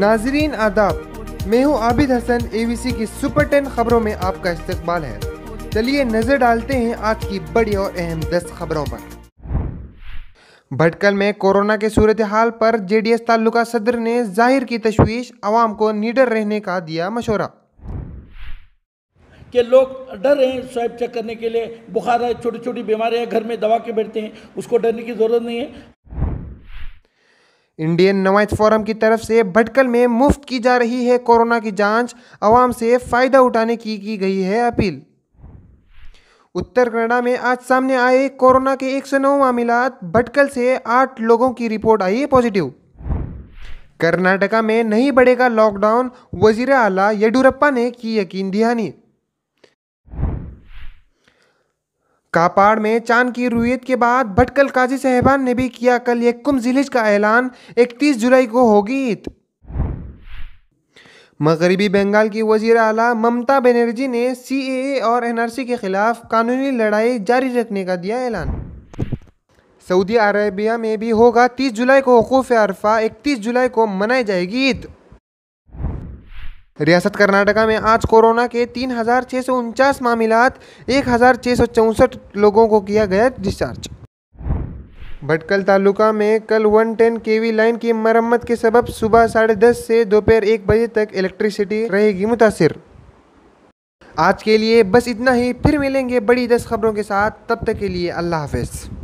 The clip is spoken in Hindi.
नाजरीन आदाब मैं हूँ आबिद हसन एबीसी की सुपर टेन खबरों में आपका इस्तकबाल है चलिए नज़र डालते हैं आज की बड़ी और अहम दस खबरों पर भटकल में कोरोना के सूरत हाल पर जेडीएस ताल्लुका सदर ने जाहिर की तशवीश आवाम को निडर रहने का दिया मशोरा के लोग डर रहे हैं स्वाइप चेक करने के लिए बुखार है छोटी छोटी बीमारियाँ घर में दवा के बैठते हैं उसको डरने की ज़रूरत नहीं है इंडियन नवाज फोरम की तरफ से भटकल में मुफ्त की जा रही है कोरोना की जांच आवाम से फ़ायदा उठाने की की गई है अपील उत्तर कनाडा में आज सामने आए कोरोना के 109 मामला भटकल से आठ लोगों की रिपोर्ट आई पॉजिटिव कर्नाटका में नहीं बढ़ेगा लॉकडाउन वजीर अला येडियप्पा ने की यकीन दिहानी कापाड़ में चांद की रुईत के बाद भटकल काजी साहबान ने भी किया कल ये कुम जिलिज का ऐलान 31 जुलाई को होगी मगरबी बंगाल की वजीर अला ममता बनर्जी ने सी ए और एन आर सी के खिलाफ कानूनी लड़ाई जारी रखने का दिया ऐलान सऊदी अरेबिया में भी होगा 30 जुलाई को हकूफ़ अरफा 31 जुलाई को मनाई जाएगी ईद रियासत कर्नाटका में आज कोरोना के तीन हज़ार छः सौ उनचास मामला एक हज़ार छः सौ चौंसठ लोगों को किया गया डिस्चार्ज भटकल तालुका में कल 110 टेन वी लाइन की मरम्मत के सबब सुबह साढ़े दस से दोपहर एक बजे तक इलेक्ट्रिसिटी रहेगी मुतासर आज के लिए बस इतना ही फिर मिलेंगे बड़ी दस खबरों के साथ तब तक के लिए अल्लाह हाफिज़